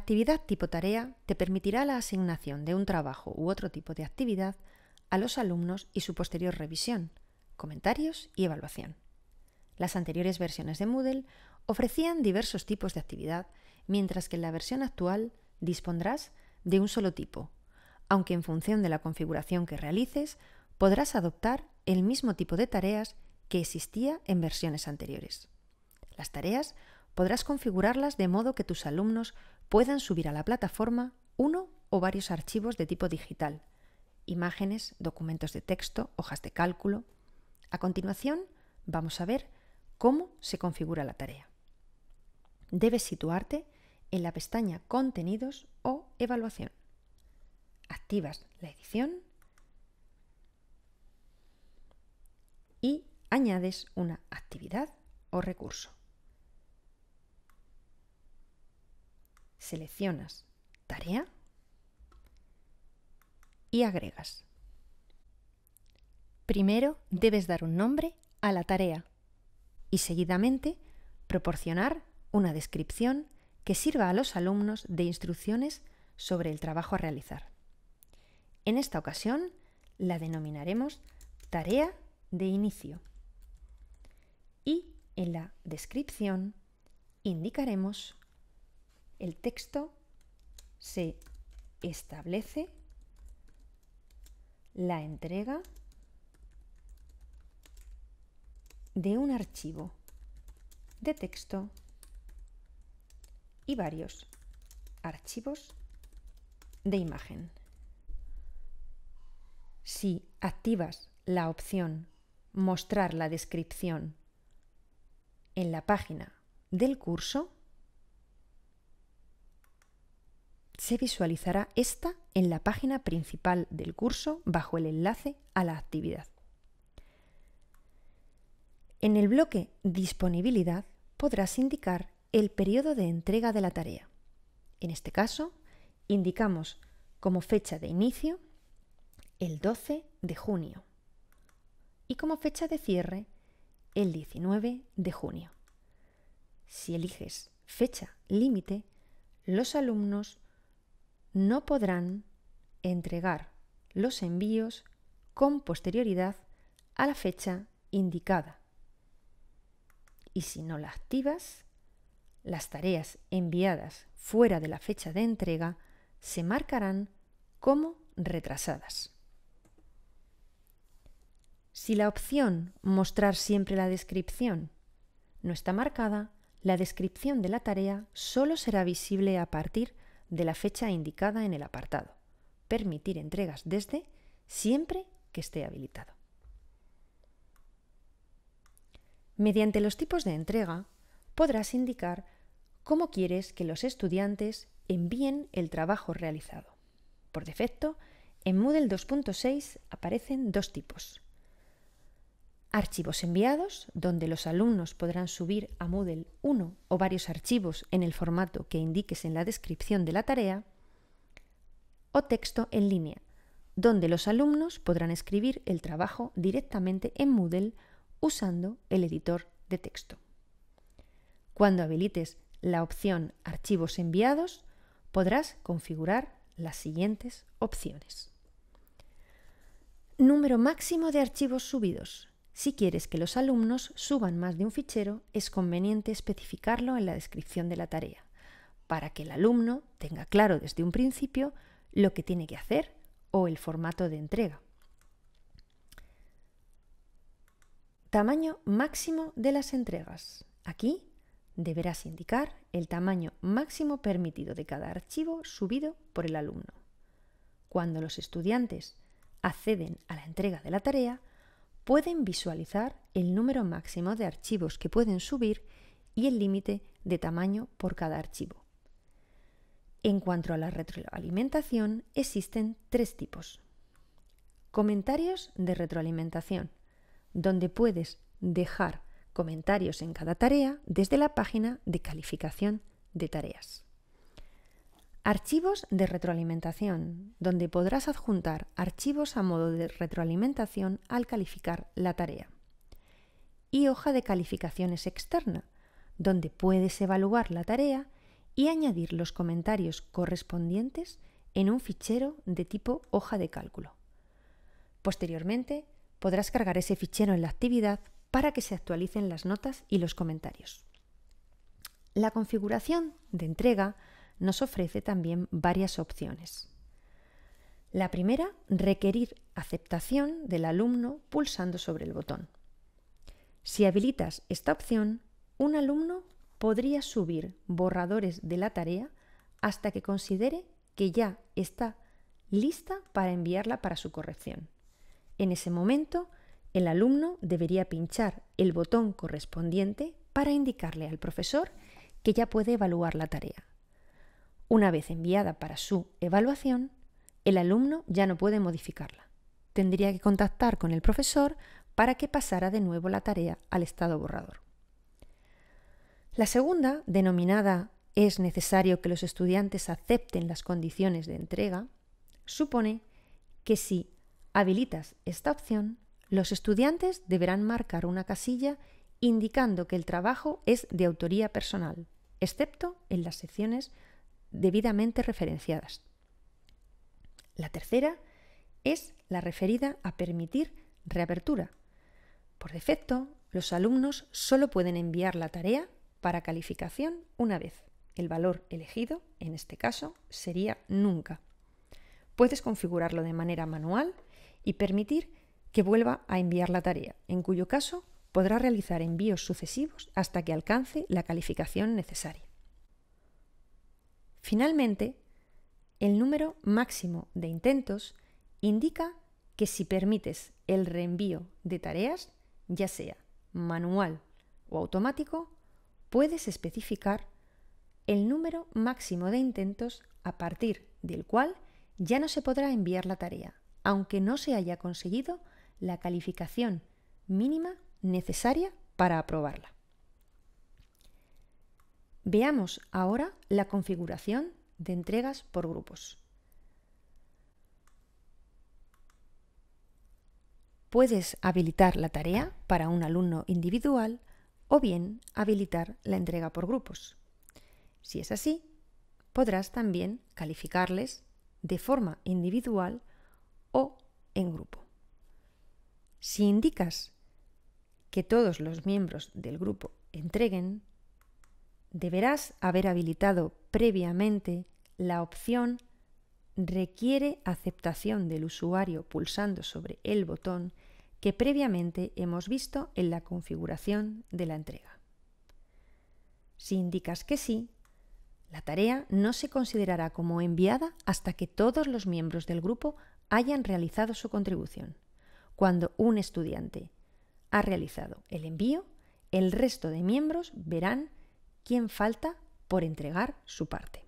actividad tipo tarea te permitirá la asignación de un trabajo u otro tipo de actividad a los alumnos y su posterior revisión, comentarios y evaluación. Las anteriores versiones de Moodle ofrecían diversos tipos de actividad, mientras que en la versión actual dispondrás de un solo tipo, aunque en función de la configuración que realices podrás adoptar el mismo tipo de tareas que existía en versiones anteriores. Las tareas podrás configurarlas de modo que tus alumnos puedan subir a la plataforma uno o varios archivos de tipo digital, imágenes, documentos de texto, hojas de cálculo. A continuación, vamos a ver cómo se configura la tarea. Debes situarte en la pestaña Contenidos o Evaluación. Activas la edición y añades una actividad o recurso. seleccionas tarea y agregas. Primero debes dar un nombre a la tarea y seguidamente proporcionar una descripción que sirva a los alumnos de instrucciones sobre el trabajo a realizar. En esta ocasión la denominaremos tarea de inicio y en la descripción indicaremos el texto se establece la entrega de un archivo de texto y varios archivos de imagen. Si activas la opción Mostrar la descripción en la página del curso, se visualizará esta en la página principal del curso bajo el enlace a la actividad. En el bloque Disponibilidad podrás indicar el periodo de entrega de la tarea. En este caso, indicamos como fecha de inicio el 12 de junio y como fecha de cierre el 19 de junio. Si eliges fecha límite, los alumnos no podrán entregar los envíos con posterioridad a la fecha indicada. Y si no la activas, las tareas enviadas fuera de la fecha de entrega se marcarán como retrasadas. Si la opción Mostrar siempre la descripción no está marcada, la descripción de la tarea solo será visible a partir de de la fecha indicada en el apartado. Permitir entregas desde siempre que esté habilitado. Mediante los tipos de entrega podrás indicar cómo quieres que los estudiantes envíen el trabajo realizado. Por defecto, en Moodle 2.6 aparecen dos tipos, Archivos enviados, donde los alumnos podrán subir a Moodle uno o varios archivos en el formato que indiques en la descripción de la tarea. O texto en línea, donde los alumnos podrán escribir el trabajo directamente en Moodle usando el editor de texto. Cuando habilites la opción Archivos enviados, podrás configurar las siguientes opciones. Número máximo de archivos subidos, si quieres que los alumnos suban más de un fichero, es conveniente especificarlo en la descripción de la tarea, para que el alumno tenga claro desde un principio lo que tiene que hacer o el formato de entrega. Tamaño máximo de las entregas. Aquí deberás indicar el tamaño máximo permitido de cada archivo subido por el alumno. Cuando los estudiantes acceden a la entrega de la tarea, pueden visualizar el número máximo de archivos que pueden subir y el límite de tamaño por cada archivo. En cuanto a la retroalimentación, existen tres tipos. Comentarios de retroalimentación, donde puedes dejar comentarios en cada tarea desde la página de calificación de tareas. Archivos de retroalimentación, donde podrás adjuntar archivos a modo de retroalimentación al calificar la tarea. Y hoja de calificaciones externa, donde puedes evaluar la tarea y añadir los comentarios correspondientes en un fichero de tipo hoja de cálculo. Posteriormente, podrás cargar ese fichero en la actividad para que se actualicen las notas y los comentarios. La configuración de entrega nos ofrece también varias opciones. La primera, requerir aceptación del alumno pulsando sobre el botón. Si habilitas esta opción, un alumno podría subir borradores de la tarea hasta que considere que ya está lista para enviarla para su corrección. En ese momento, el alumno debería pinchar el botón correspondiente para indicarle al profesor que ya puede evaluar la tarea. Una vez enviada para su evaluación, el alumno ya no puede modificarla. Tendría que contactar con el profesor para que pasara de nuevo la tarea al estado borrador. La segunda, denominada es necesario que los estudiantes acepten las condiciones de entrega, supone que si habilitas esta opción, los estudiantes deberán marcar una casilla indicando que el trabajo es de autoría personal, excepto en las secciones debidamente referenciadas. La tercera es la referida a permitir reapertura. Por defecto, los alumnos solo pueden enviar la tarea para calificación una vez. El valor elegido, en este caso, sería nunca. Puedes configurarlo de manera manual y permitir que vuelva a enviar la tarea, en cuyo caso podrá realizar envíos sucesivos hasta que alcance la calificación necesaria. Finalmente, el número máximo de intentos indica que si permites el reenvío de tareas, ya sea manual o automático, puedes especificar el número máximo de intentos a partir del cual ya no se podrá enviar la tarea, aunque no se haya conseguido la calificación mínima necesaria para aprobarla. Veamos ahora la configuración de entregas por grupos. Puedes habilitar la tarea para un alumno individual o bien habilitar la entrega por grupos. Si es así, podrás también calificarles de forma individual o en grupo. Si indicas que todos los miembros del grupo entreguen, deberás haber habilitado previamente la opción Requiere aceptación del usuario pulsando sobre el botón que previamente hemos visto en la configuración de la entrega. Si indicas que sí, la tarea no se considerará como enviada hasta que todos los miembros del grupo hayan realizado su contribución. Cuando un estudiante ha realizado el envío, el resto de miembros verán quién falta por entregar su parte.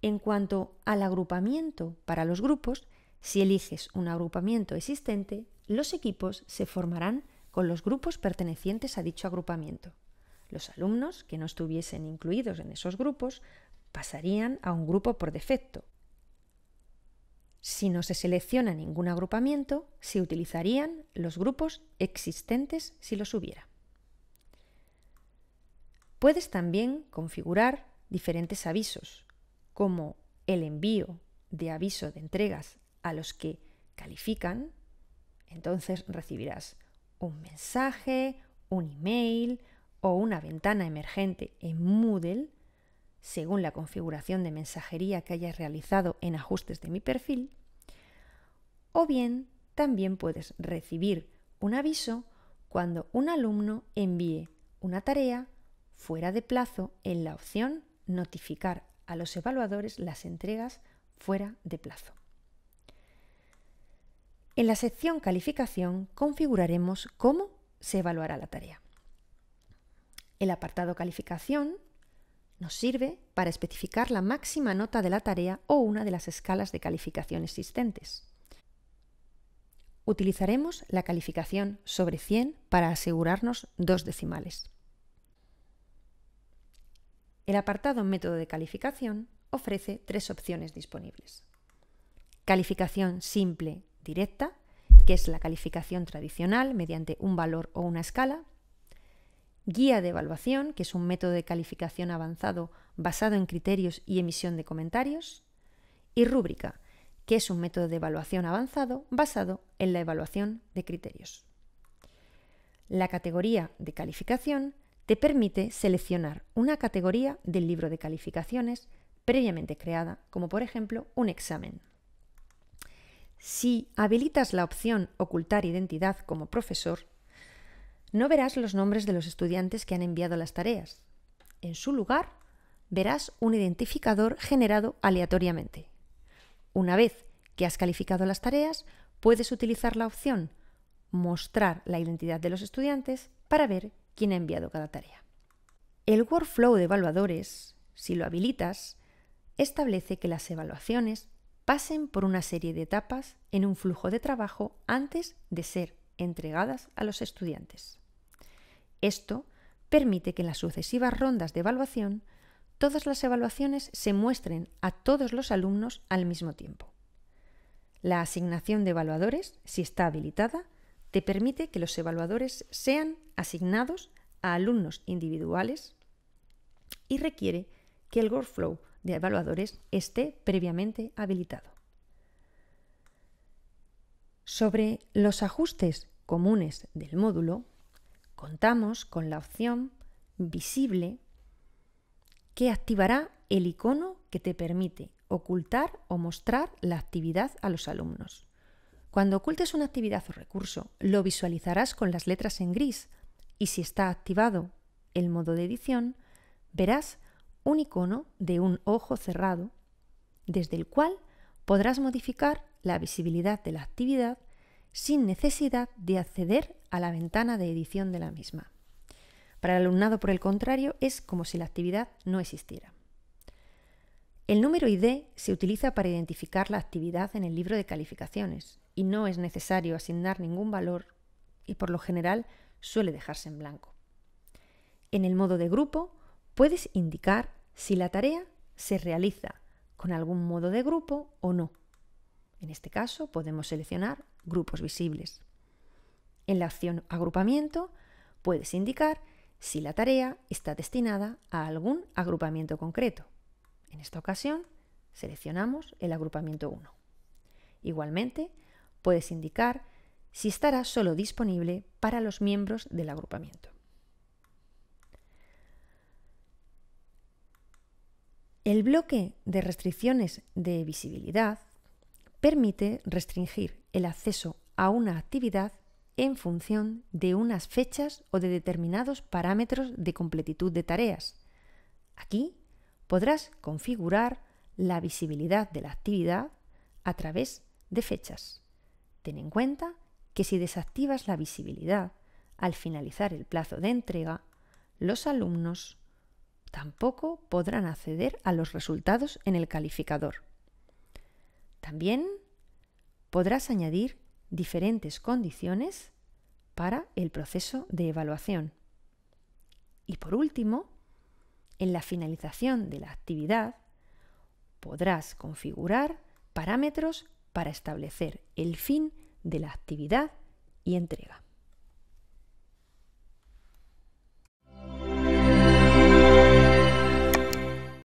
En cuanto al agrupamiento para los grupos, si eliges un agrupamiento existente, los equipos se formarán con los grupos pertenecientes a dicho agrupamiento. Los alumnos que no estuviesen incluidos en esos grupos pasarían a un grupo por defecto. Si no se selecciona ningún agrupamiento, se utilizarían los grupos existentes si los hubiera. Puedes también configurar diferentes avisos, como el envío de aviso de entregas a los que califican. Entonces recibirás un mensaje, un email o una ventana emergente en Moodle, según la configuración de mensajería que hayas realizado en ajustes de mi perfil. O bien también puedes recibir un aviso cuando un alumno envíe una tarea fuera de plazo en la opción Notificar a los evaluadores las entregas fuera de plazo. En la sección Calificación configuraremos cómo se evaluará la tarea. El apartado Calificación nos sirve para especificar la máxima nota de la tarea o una de las escalas de calificación existentes. Utilizaremos la calificación sobre 100 para asegurarnos dos decimales. El apartado Método de calificación ofrece tres opciones disponibles. Calificación simple, directa, que es la calificación tradicional mediante un valor o una escala. Guía de evaluación, que es un método de calificación avanzado basado en criterios y emisión de comentarios. Y rúbrica, que es un método de evaluación avanzado basado en la evaluación de criterios. La categoría de calificación te permite seleccionar una categoría del libro de calificaciones previamente creada, como por ejemplo un examen. Si habilitas la opción Ocultar identidad como profesor, no verás los nombres de los estudiantes que han enviado las tareas. En su lugar, verás un identificador generado aleatoriamente. Una vez que has calificado las tareas, puedes utilizar la opción Mostrar la identidad de los estudiantes para ver quién ha enviado cada tarea. El workflow de evaluadores, si lo habilitas, establece que las evaluaciones pasen por una serie de etapas en un flujo de trabajo antes de ser entregadas a los estudiantes. Esto permite que en las sucesivas rondas de evaluación todas las evaluaciones se muestren a todos los alumnos al mismo tiempo. La asignación de evaluadores, si está habilitada, te permite que los evaluadores sean asignados a alumnos individuales y requiere que el workflow de evaluadores esté previamente habilitado. Sobre los ajustes comunes del módulo, contamos con la opción visible que activará el icono que te permite ocultar o mostrar la actividad a los alumnos. Cuando ocultes una actividad o recurso, lo visualizarás con las letras en gris y si está activado el modo de edición, verás un icono de un ojo cerrado desde el cual podrás modificar la visibilidad de la actividad sin necesidad de acceder a la ventana de edición de la misma. Para el alumnado, por el contrario, es como si la actividad no existiera. El número ID se utiliza para identificar la actividad en el libro de calificaciones y no es necesario asignar ningún valor y por lo general suele dejarse en blanco. En el modo de grupo puedes indicar si la tarea se realiza con algún modo de grupo o no. En este caso podemos seleccionar grupos visibles. En la opción agrupamiento puedes indicar si la tarea está destinada a algún agrupamiento concreto. En esta ocasión, seleccionamos el agrupamiento 1. Igualmente, puedes indicar si estará solo disponible para los miembros del agrupamiento. El bloque de restricciones de visibilidad permite restringir el acceso a una actividad en función de unas fechas o de determinados parámetros de completitud de tareas. Aquí podrás configurar la visibilidad de la actividad a través de fechas. Ten en cuenta que si desactivas la visibilidad al finalizar el plazo de entrega, los alumnos tampoco podrán acceder a los resultados en el calificador. También podrás añadir diferentes condiciones para el proceso de evaluación. Y por último, en la finalización de la actividad podrás configurar parámetros para establecer el fin de la actividad y entrega.